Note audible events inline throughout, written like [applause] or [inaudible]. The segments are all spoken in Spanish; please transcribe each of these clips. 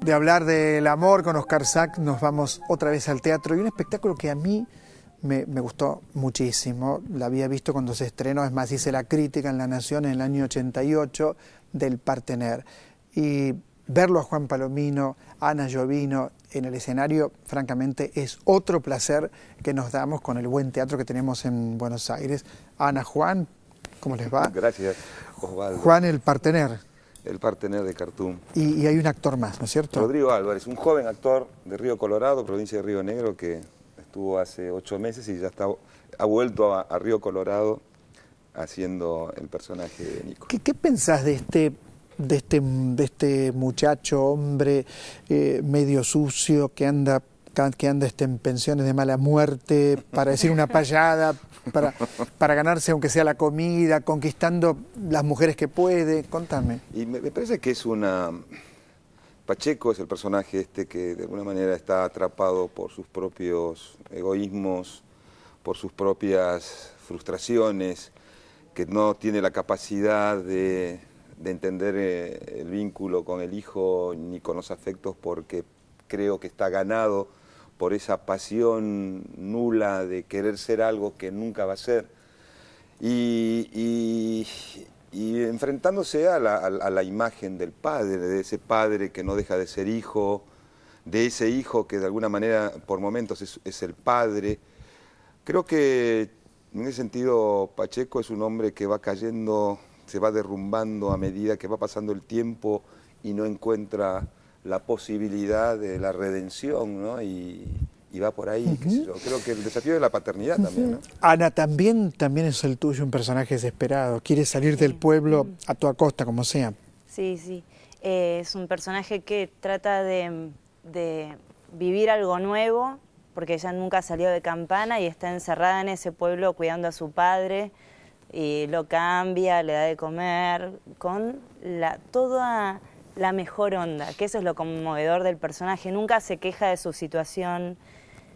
De hablar del amor con Oscar Sack nos vamos otra vez al teatro y un espectáculo que a mí me, gustó muchísimo. La había visto cuando se estrenó, es más, hice la crítica en La Nación en el año 88 del Partener. Y verlo a Juan Palomino, Ana Llovino en el escenario, francamente, es otro placer que nos damos con el buen teatro que tenemos en Buenos Aires. Ana Juan, ¿Cómo les va? Gracias, Osvaldo. Juan el Partener. El Partener de Cartoon. Y, hay un actor más, ¿no es cierto? Rodrigo Álvarez, un joven actor de Río Colorado, provincia de Río Negro, que estuvo hace ocho meses y ya está, ha vuelto a, Río Colorado haciendo el personaje de Nico. ¿Qué, pensás de este de este, este muchacho, hombre, eh, medio sucio, que anda que anda en pensiones de mala muerte, para decir una payada, para, ganarse aunque sea la comida, conquistando las mujeres que puede. Contame. Y me, parece que es una... Pacheco es el personaje este que de alguna manera está atrapado por sus propios egoísmos, por sus propias frustraciones, que no tiene la capacidad de, de entender eh, el vínculo con el hijo ni con los afectos porque creo que está ganado por esa pasión nula de querer ser algo que nunca va a ser. Y, enfrentándose a la, imagen del padre, de ese padre que no deja de ser hijo, de ese hijo que de alguna manera por momentos es el padre, creo que en ese sentido Pacheco es un hombre que va cayendo, se va derrumbando a medida que va pasando el tiempo y no encuentra la posibilidad de la redención, ¿no? Y, va por ahí, yo. Creo que el desafío de la paternidad también, Ana, también, también es el tuyo un personaje desesperado, quiere salir del pueblo a toda costa, como sea. Sí, sí. Eh, es un personaje que trata de, vivir algo nuevo, porque ella nunca ha salido de Campana y está encerrada en ese pueblo cuidando a su padre y lo cambia, le da de comer, con la, toda la mejor onda, que eso es lo conmovedor del personaje. Nunca se queja de su situación,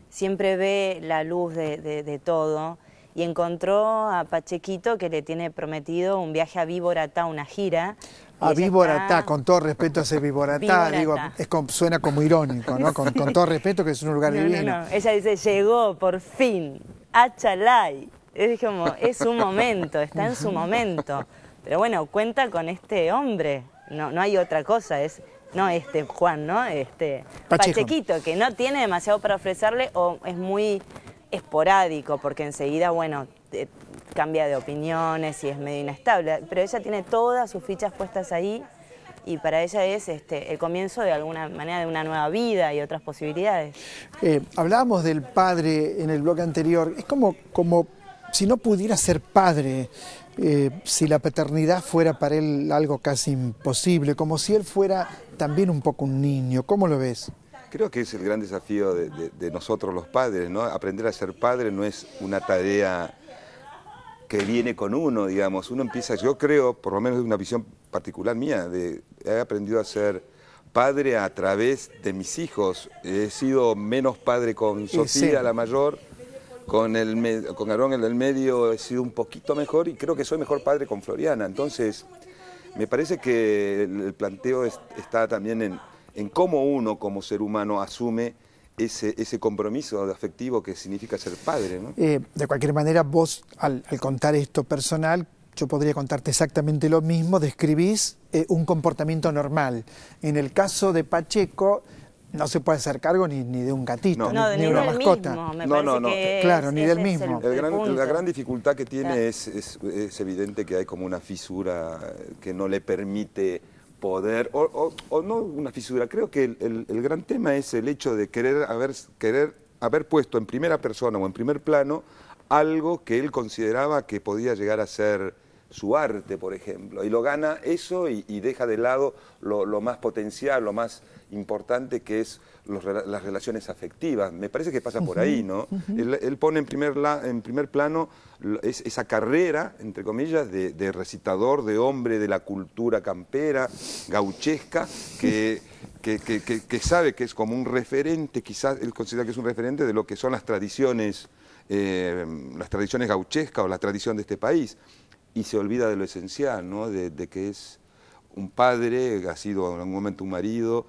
siempre ve la luz de, todo. Y encontró a Pachequito que le tiene prometido un viaje a Víboratá, una gira. A Víboratá, con todo respeto a ese Víboratá, digo, es suena como irónico, ¿no? Con, todo respeto que es un lugar divino. Ella dice, llegó, por fin, a Es como, es su momento, está en su momento. Pero bueno, cuenta con este hombre no, hay otra cosa, es no este Juan, ¿no? Este Pachequito, que no tiene demasiado para ofrecerle o es muy esporádico, porque enseguida, bueno, eh, cambia de opiniones y es medio inestable. Pero ella tiene todas sus fichas puestas ahí y para ella es este, el comienzo de alguna manera de una nueva vida y otras posibilidades. Eh, hablábamos del padre en el bloque anterior, es como, como si no pudiera ser padre eh, si la paternidad fuera para él algo casi imposible, como si él fuera también un poco un niño. ¿Cómo lo ves? Creo que es el gran desafío de, nosotros los padres, ¿no? Aprender a ser padre no es una tarea que viene con uno, digamos. Uno empieza, yo creo, por lo menos de una visión particular mía, de he aprendido a ser padre a través de mis hijos. He sido menos padre con Sofía, la mayor, con, el, con Aarón en el medio he sido un poquito mejor y creo que soy mejor padre con Floriana. Entonces, me parece que el planteo está también en, cómo uno como ser humano asume ese, ese compromiso afectivo que significa ser padre. Eh, de cualquier manera, vos al, contar esto personal, yo podría contarte exactamente lo mismo, describís eh, un comportamiento normal. En el caso de Pacheco, no se puede hacer cargo ni, ni de un gatito, ni, de una mascota. no, no, no. claro, ni del mismo. la gran dificultad que tiene es, es, evidente que hay como una fisura que no le permite poder, o, o, no una fisura, creo que el, el, gran tema es el hecho de querer haber, querer haber puesto en primera persona o en primer plano algo que él consideraba que podía llegar a ser su arte, por ejemplo, y lo gana eso y, deja de lado lo, más potencial, lo más importante que es las relaciones afectivas. Me parece que pasa por ahí, ¿no? él, pone en primer, en primer plano esa carrera, entre comillas, de, recitador, de hombre de la cultura campera, gauchesca, que, sabe que es como un referente, quizás él considera que es un referente de lo que son las tradiciones, eh, las tradiciones gauchescas o la tradición de este país y se olvida de lo esencial, ¿no? de, que es un padre, ha sido en algún momento un marido,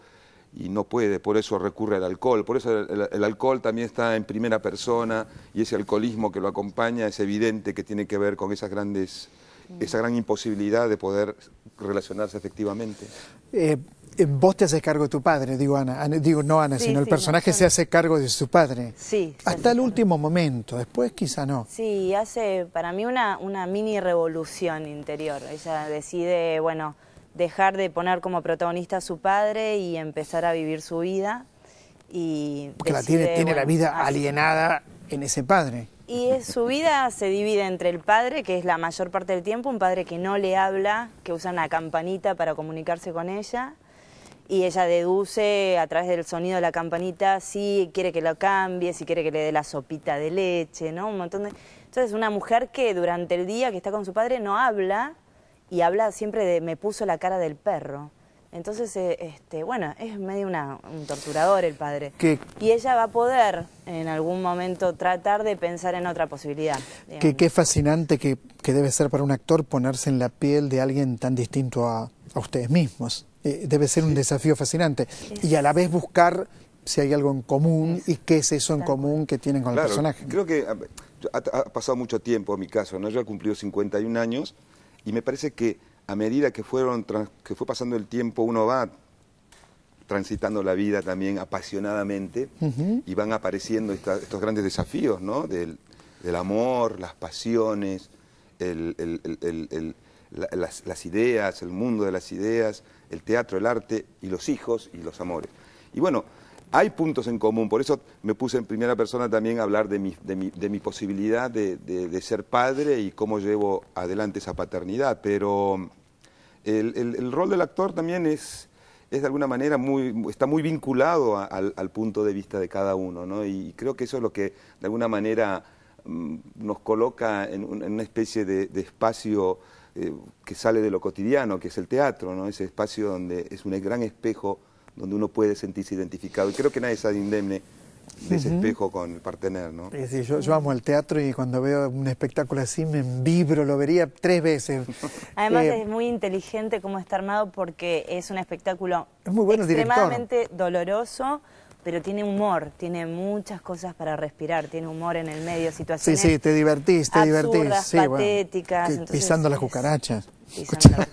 y no puede, por eso recurre al alcohol. Por eso el, alcohol también está en primera persona y ese alcoholismo que lo acompaña es evidente que tiene que ver con esas grandes Mm. esa gran imposibilidad de poder relacionarse efectivamente. Eh, vos te haces cargo de tu padre, digo Ana, digo no Ana, sino el personaje se hace cargo de su padre. Sí. Hasta el último momento, después quizá no. Sí, hace para mí una, mini revolución interior. Ella decide, bueno, dejar de poner como protagonista a su padre y empezar a vivir su vida. Y Porque la tiene, tiene la vida alienada en ese padre. Y su vida se divide entre el padre, que es la mayor parte del tiempo, un padre que no le habla, que usa una campanita para comunicarse con ella, y ella deduce a través del sonido de la campanita si quiere que lo cambie, si quiere que le dé la sopita de leche, ¿no? Un montón Entonces, una mujer que durante el día que está con su padre no habla, y habla siempre de me puso la cara del perro. Entonces, eh, este, bueno, es medio un torturador el padre. Y ella va a poder en algún momento tratar de pensar en otra posibilidad. Qué, qué fascinante que, debe ser para un actor ponerse en la piel de alguien tan distinto a, ustedes mismos. Eh, debe ser un desafío fascinante. Y a la vez buscar si hay algo en común y qué es eso en común que tienen con el personaje. Creo que ha, pasado mucho tiempo en mi caso, ¿no? Yo he cumplido 51 años y me parece que a medida que, fueron, que fue pasando el tiempo, uno va transitando la vida también apasionadamente y van apareciendo estos grandes desafíos, ¿no? Del, amor, las pasiones, las, ideas, el mundo de las ideas, el teatro, el arte y los hijos y los amores. Y bueno, hay puntos en común, por eso me puse en primera persona también a hablar de mi, de mi, posibilidad de, de ser padre y cómo llevo adelante esa paternidad, pero el, rol del actor también es, es de alguna manera muy, está muy vinculado al, punto de vista de cada uno, ¿no? Y creo que eso es lo que de alguna manera mm, nos coloca en, una especie de, espacio eh, que sale de lo cotidiano, que es el teatro, ¿no? Ese espacio donde es un gran espejo donde uno puede sentirse identificado. Y creo que nadie sale indemne de ese espejo con el partener, ¿no? Sí, yo, yo, amo el teatro y cuando veo un espectáculo así me vibro, lo vería tres veces. [laughs] Además eh, es muy inteligente como está armado porque es un espectáculo extremadamente doloroso, pero tiene humor, tiene muchas cosas para respirar, tiene humor en el medio, situaciones Sí, sí, te divertís, te absurdas, divertís. Sí, patéticas. pisando las cucarachas. Escucha,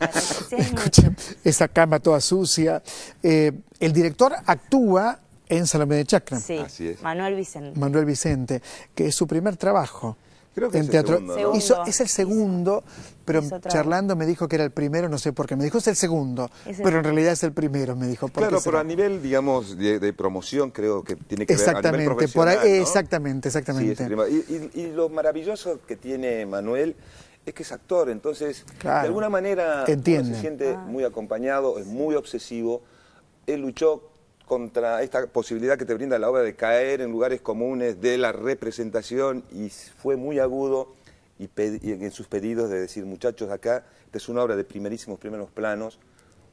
[laughs] esa cama toda sucia. Eh, el director actúa en Salomé de Chacra. Sí, Manuel Vicente. Manuel Vicente, que es su primer trabajo. Creo que en teatro. hizo, es el segundo, pero charlando me dijo que era el primero, no sé por qué. Me dijo es el segundo, pero en realidad es el primero, me dijo. Claro, pero a nivel, digamos, de, promoción creo que tiene que exactamente, ver a Exactamente, exactamente. y, lo maravilloso que tiene Manuel es que es actor, entonces de alguna manera se siente ah. muy acompañado, es muy obsesivo. Él luchó contra esta posibilidad que te brinda la obra de caer en lugares comunes de la representación y fue muy agudo y, en sus pedidos de decir, muchachos, acá esta es una obra de primerísimos primeros planos,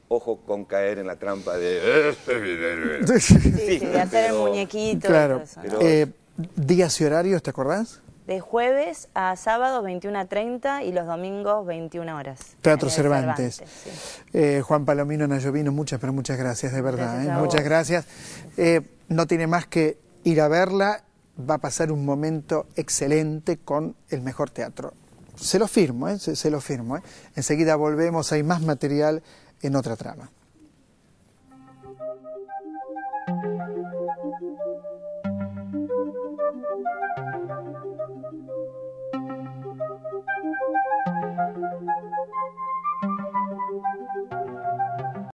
ojo con caer en la trampa de... Este [laughs] sí, de hacer el muñequito. Claro. Eh, días y horarios, ¿te acordás? de jueves a sábado 21 a 30 y los domingos 21 horas. Teatro Cervantes. Eh, Juan Palomino Nayovino, muchas, pero muchas gracias, de verdad. Eh. Muchas gracias. Eh, no tiene más que ir a verla, va a pasar un momento excelente con el mejor teatro. Se lo firmo, se, lo firmo. Enseguida volvemos, hay más material en otra trama.